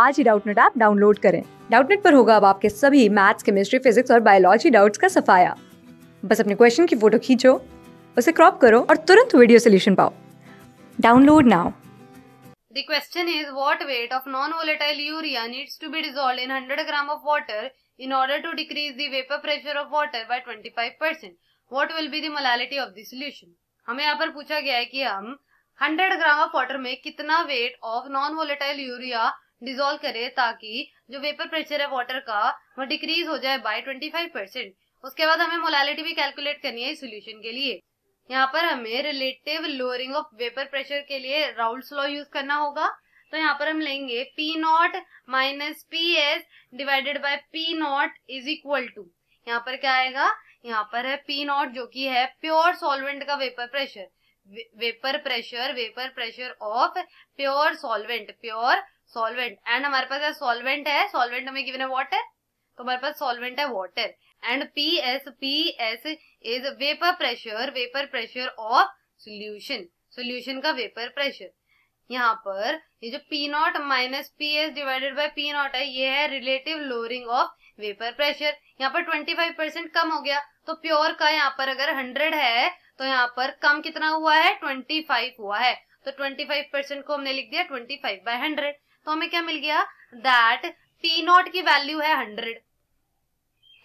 आज ही Doubtnut app download करें डाउटनेट पर होगा अब आपके सभी मैथ्स केमिस्ट्री फिजिक्स और बायोलॉजी डाउट्स का सफाया बस अपने क्वेश्चन की फोटो खींचो उसे क्रॉप करो और तुरंत वीडियो सोल्यूशन पाओ download now The question is what weight of non-volatile urea needs to be dissolved in 100 gram of water in order to decrease the vapor pressure of water by 25%? What will be the molality of the solution? हमें यहाँ पर पूछा गया है कि हम 100 gram of water में कितना weight of non volatile urea dissolve करे ताकि जो वेपर प्रेशर है वाटर का वो डिक्रीज हो जाए बाय 25 परसेंट उसके बाद हमें मोलालिटी भी कैलकुलेट करनी है इस सोल्यूशन के लिए यहाँ पर हमें relative lowering of vapour pressure के लिए राउल्स लॉ यूज करना होगा तो यहाँ पर हम लेंगे P naught minus P S divided by P naught is equal to यहाँ पर क्या आएगा यहाँ पर है पी नॉट जो कि है प्योर सॉल्वेंट का vapour pressure vapour pressure vapour pressure of pure solvent pure solvent and हमारे पास सॉल्वेंट है सॉल्वेंट हमें गिवन है वाटर तो हमारे पास सॉल्वेंट है water and P S P S is vapour pressure vapour pressure of solution solution का वेपर प्रेशर यहाँ पर ये जो P naught minus P S divided by P naught है ये है relative lowering of vapour pressure यहाँ पर 25 परसेंट कम हो गया तो प्योर का यहाँ पर अगर 100 है तो यहाँ पर कम कितना हुआ है 25 हुआ है तो 25 परसेंट को हमने लिख दिया 25 बाय हंड्रेड तो हमें क्या मिल गया दैट पी नॉट की वैल्यू है hundred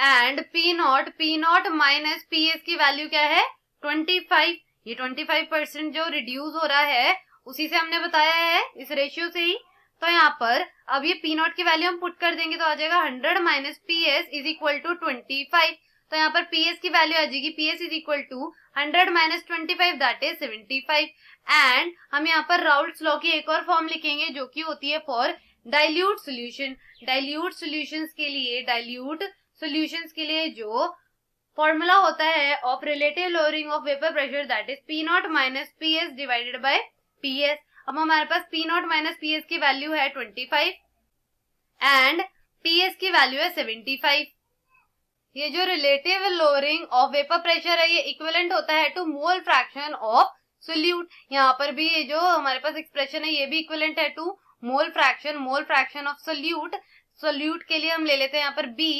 and P naught P naught minus P S की वैल्यू क्या है ट्वेंटी फाइव ये ट्वेंटी फाइव परसेंट जो रिड्यूस हो रहा है उसी से हमने बताया है इस रेशियो से ही तो यहाँ पर अब ये पी नॉट की वैल्यू हम पुट कर देंगे तो आ जाएगा hundred minus P S is equal to twenty five तो यहाँ पर पी एस की वैल्यू आ जाएगी P S is equal to hundred minus twenty five that is seventy five and हम यहाँ पर राउल्ट लॉ की एक और फॉर्म लिखेंगे जो कि होती है for dilute solution dilute solution के लिए डाइल्यूट सोल्यूशन के लिए जो फॉर्मूला होता है of relative lowering of vapour pressure that is P naught minus P S divided by P S अब हमारे पास P naught minus P S की वैल्यू है twenty five and P S की वैल्यू है सेवेंटी फाइव ये जो relative lowering of vapour pressure है ये इक्वलेंट होता है to mole fraction of solute यहाँ पर भी ये जो हमारे पास एक्सप्रेशन है ये भी इक्वलेंट है to mole fraction mole fraction of solute solute के लिए हम ले लेते हैं यहाँ पर बी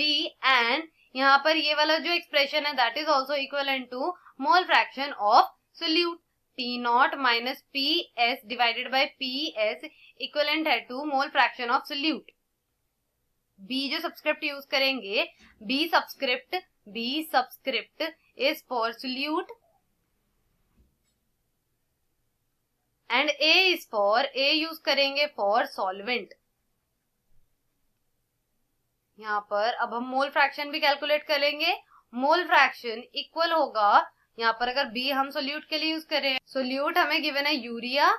बी एंड यहाँ पर ये वाला जो एक्सप्रेशन है that is also equivalent to mole fraction of solute P naught minus P S divided by P S equivalent है to mole fraction of solute B जो सब्सक्रिप्ट यूज करेंगे B subscript B subscript is for solute and A is for A use करेंगे for solvent यहाँ पर अब हम mole fraction भी calculate करेंगे मोल फ्रैक्शन इक्वल होगा यहाँ पर अगर बी हम सोल्यूट के लिए यूज करें सोल्यूट हमें गिवन है यूरिया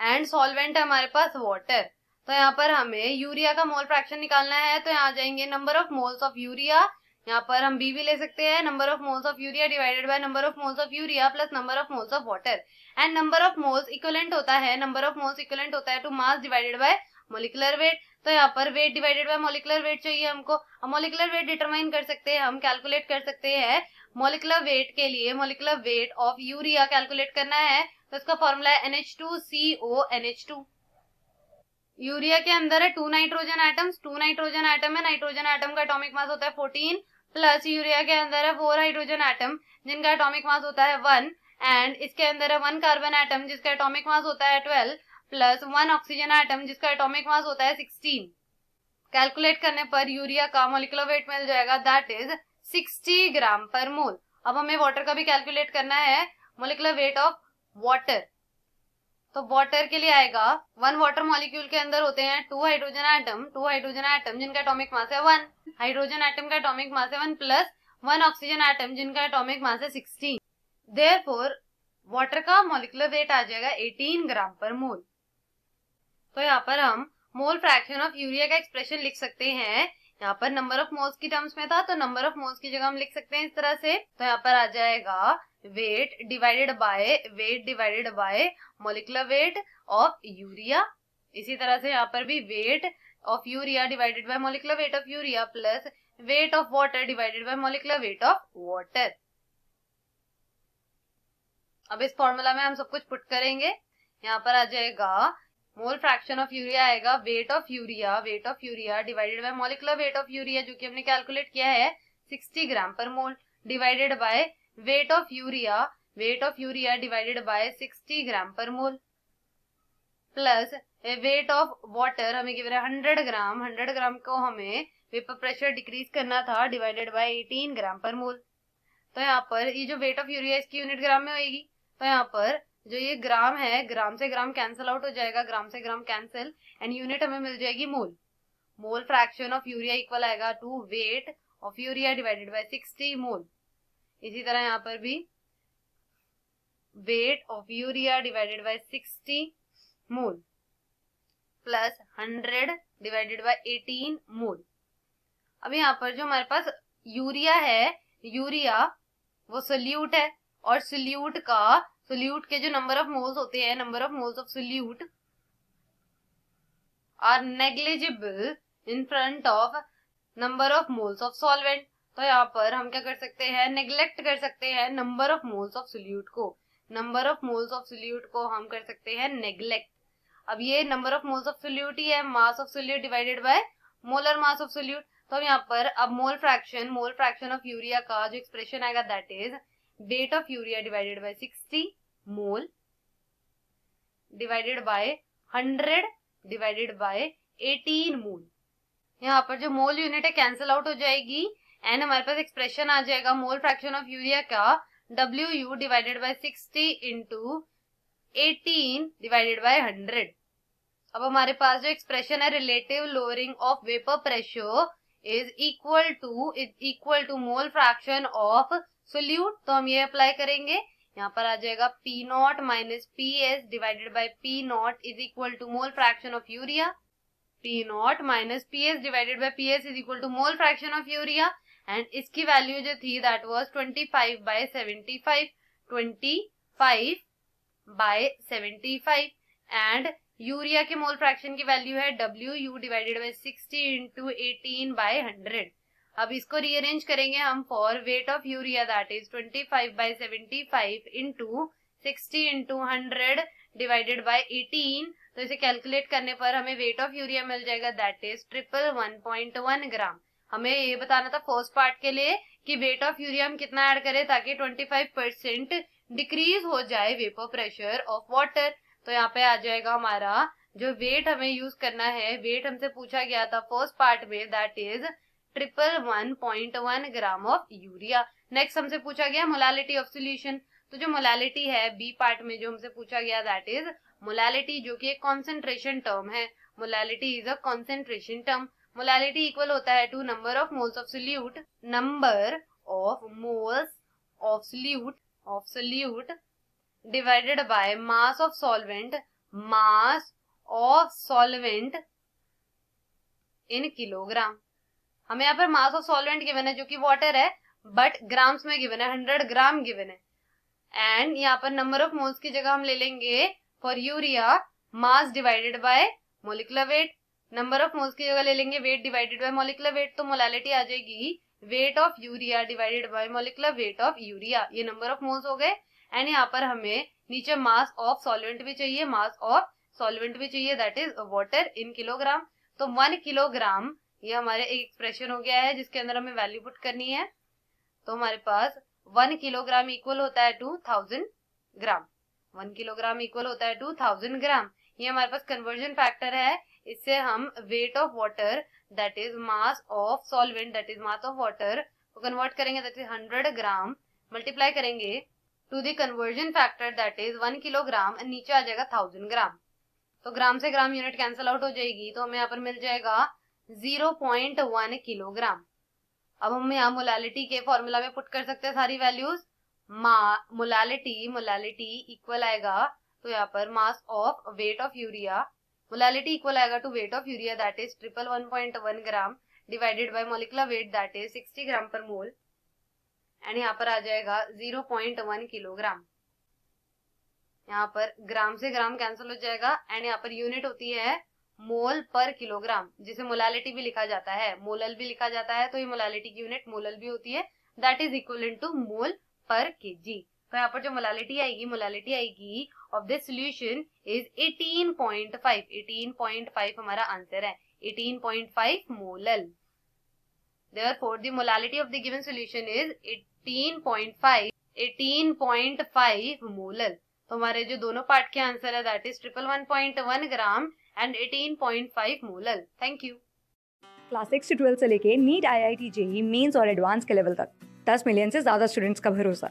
एंड सॉल्वेंट हमारे पास वाटर तो यहाँ पर हमें यूरिया का मोल फ्रैक्शन निकालना है तो यहाँ जाएंगे number of moles of urea यहाँ पर हम बी भी ले सकते हैं number of moles of urea divided by number of moles of urea plus number of moles of water and number of moles equivalent होता है नंबर ऑफ मोल्स इक्वलेंट होता है to mass divided by molecular weight तो यहाँ पर weight divided by molecular weight चाहिए हमको molecular weight determine कर सकते हैं हम कैलकुलेट कर सकते हैं मोलिकुलर वेट के लिए molecular weight of urea calculate करना है तो इसका फॉर्मूला है NH two C O NH two urea के अंदर है two nitrogen atoms two nitrogen atom है नाइट्रोजन आइटम का एटॉमिक मास होता है फोर्टीन प्लस यूरिया के अंदर है फोर हाइड्रोजन आइटम जिनका एटॉमिक मास होता है वन एंड इसके अंदर है वन कार्बन आइटम जिसका एटॉमिक मास होता है twelve plus one oxygen item जिसका एटॉमिक मास होता है सिक्सटीन कैलकुलेट करने पर यूरिया का मोलिकुलर वेट मिल जाएगा that is sixty gram per मोल अब हमें वाटर का भी कैलकुलेट करना है मोलिकुलर वेट ऑफ वाटर तो वाटर के लिए आएगा वन वाटर मॉलिक्यूल के अंदर होते हैं two hydrogen atom two hydrogen atom जिनका एटॉमिक मास है वन हाइड्रोजन आइटम का एटॉमिक मास है one plus one oxygen atom जिनका एटॉमिक मास है सिक्सटीन देर फोर वाटर का मोलिकुलर वेट आ जाएगा एटीन ग्राम पर मोल तो यहाँ पर हम मोल फ्रैक्शन ऑफ यूरिया का एक्सप्रेशन लिख सकते हैं यहाँ पर नंबर ऑफ मोल्स की टर्म्स में था तो नंबर ऑफ मोल्स की जगह हम लिख सकते हैं इस तरह से तो यहाँ पर आ जाएगा weight divided by weight divided by molecular weight of urea इसी तरह से यहाँ पर भी weight of urea divided by molecular weight of urea plus weight of water divided by molecular weight of water अब इस फॉर्मूला में हम सब कुछ पुट करेंगे यहाँ पर आ जाएगा मोल फ्रैक्शन ऑफ यूरिया आएगा weight of urea weight of urea divided by molecular weight of urea जो कि हमने कैलकुलेट किया है sixty gram per mole divided by weight of urea weight of urea divided by 60 gram per mole plus weight of water हमें given है 100 ग्राम 100 ग्राम को हमें vapour pressure decrease करना था divided by 18 gram per mole तो यहाँ पर ये जो वेट ऑफ यूरिया इसकी यूनिट ग्राम में होगी तो यहाँ पर जो ये ग्राम है ग्राम से ग्राम कैंसिल आउट हो जाएगा ग्राम से ग्राम कैंसिल एंड यूनिट हमें मिल जाएगी mole mole fraction of urea equal आएगा to weight of urea divided by 60 mole इसी तरह यहाँ पर भी weight of urea divided by 60 mole plus 100 divided by 18 mole अब यहाँ पर जो हमारे पास यूरिया है यूरिया वो सोल्यूट है और सोल्यूट का सोल्यूट के जो नंबर ऑफ मोल्स होते हैं number of moles of solute are negligible in front of number of moles of solvent तो यहाँ पर हम क्या कर सकते हैं निगलेक्ट कर सकते हैं number of moles of solute को number of moles of solute को हम कर सकते हैं निगलेक्ट अब ये number of moles of solute ही है mass of solute divided by molar mass of solute तो हम यहाँ पर अब mole fraction mole fraction of urea का जो एक्सप्रेशन आएगा that is weight of urea divided by sixty mole divided by hundred divided by eighteen मोल यहाँ पर जो मोल यूनिट है कैंसिल आउट हो जाएगी एंड हमारे पास एक्सप्रेशन आ जाएगा मोल फ्रैक्शन ऑफ यूरिया का W U divided by sixty into eighteen divided by hundred अब हमारे पास जो एक्सप्रेशन है relative lowering of vapour pressure is equal to is equal to mole fraction of solute तो हम ये अप्लाई करेंगे यहाँ पर आ जाएगा P naught minus P S divided by P naught is equal to mole fraction of urea P naught minus P S divided by P S is equal to mole fraction of urea and इसकी value जो थी that was 25 by 75 25 by 75 and urea के mole fraction की value है W U divided by sixty into eighteen by hundred अब इसको rearrange करेंगे हम for weight of urea that is twenty five by seventy five into sixty into hundred divided by eighteen तो इसे calculate करने पर हमें वेट ऑफ यूरिया मिल जाएगा that is triple one point one gram हमें ये बताना था फर्स्ट पार्ट के लिए कि वेट ऑफ यूरिया हम कितना ऐड करें ताकि 25 परसेंट डिक्रीज हो जाए वेपर प्रेशर ऑफ वाटर तो यहाँ पे आ जाएगा हमारा जो वेट हमें यूज करना है वेट हमसे पूछा गया था फर्स्ट पार्ट में that is triple one point one gram of urea next हमसे पूछा गया मोलालिटी ऑफ सोल्यूशन तो जो मोलालिटी है बी पार्ट में जो हमसे पूछा गया दैट इज मोलालिटी जो कि एक कॉन्सेंट्रेशन टर्म है molality is a concentration term molality equal होता है to number of moles of solute number of moles of solute of solute divided by mass of solvent mass of solvent in kilogram हमें यहाँ पर mass of solvent given है जो कि water है but grams में गिवन है hundred gram given है एंड यहाँ पर नंबर ऑफ मोल्स की जगह हम ले लेंगे for urea mass divided by molecular weight number of moles की जगह ले लेंगे weight divided by molecular weight तो मोलालिटी आ जाएगी weight of urea divided by molecular weight of urea ये नंबर ऑफ मोल्स हो गए एंड यहाँ पर हमें नीचे मास ऑफ सॉल्वेंट भी चाहिए मास ऑफ सॉल्वेंट भी चाहिए that is water in kilogram तो वन किलोग्राम ये हमारे एक एक्सप्रेशन हो गया है जिसके अंदर हमें वैल्यू पुट करनी है तो हमारे पास वन किलोग्राम इक्वल होता है to thousand gram one kilogram equal होता है टू थाउजेंड ग्राम ये हमारे पास कन्वर्जन फैक्टर है इससे हम weight of water that is mass of solvent that is mass of water को कन्वर्ट करेंगे दैट इज हंड्रेड ग्राम मल्टीप्लाई करेंगे to the conversion factor that is one kilogram and नीचे आ जाएगा थाउजेंड ग्राम तो ग्राम से ग्राम यूनिट कैंसिल आउट हो जाएगी तो हमें यहाँ पर मिल जाएगा जीरो पॉइंट वन किलोग्राम अब हम यहाँ मोलालिटी के फॉर्मूला में पुट कर सकते हैं सारी values molality molality molality equal आएगा तो यहाँ पर mass of weight of urea molality equal आएगा to weight of urea that is triple one point one gram divided by molecular weight that is sixty gram per mole and यहाँ पर आ जाएगा zero point one kilogram यहाँ पर ग्राम से gram cancel हो जाएगा एंड यहाँ पर यूनिट होती है मोल पर किलोग्राम जिसे मोलालिटी भी लिखा जाता है मोलल भी लिखा जाता है तो ये मोलालिटी की यूनिट मोलल भी होती है that is equal to mole per K जी तो यहाँ पर जो मोलालिटी आएगी मोलालिटी आएगी ऑफ दिस सोल्यूशन इज 18.5 18.5 हमारा आंसर है 18.5 molal therefore the molality of the given solution is 18.5 18.5 molal तो हमारे जो दोनों पार्ट के आंसर है that is triple one point one gram and 18.5 molal thank you class six से ट्वेल्थ से लेके NEET I I T JEE Mains और एडवांस के लेवल तक दस मिलियन से ज्यादा स्टूडेंट्स का भरोसा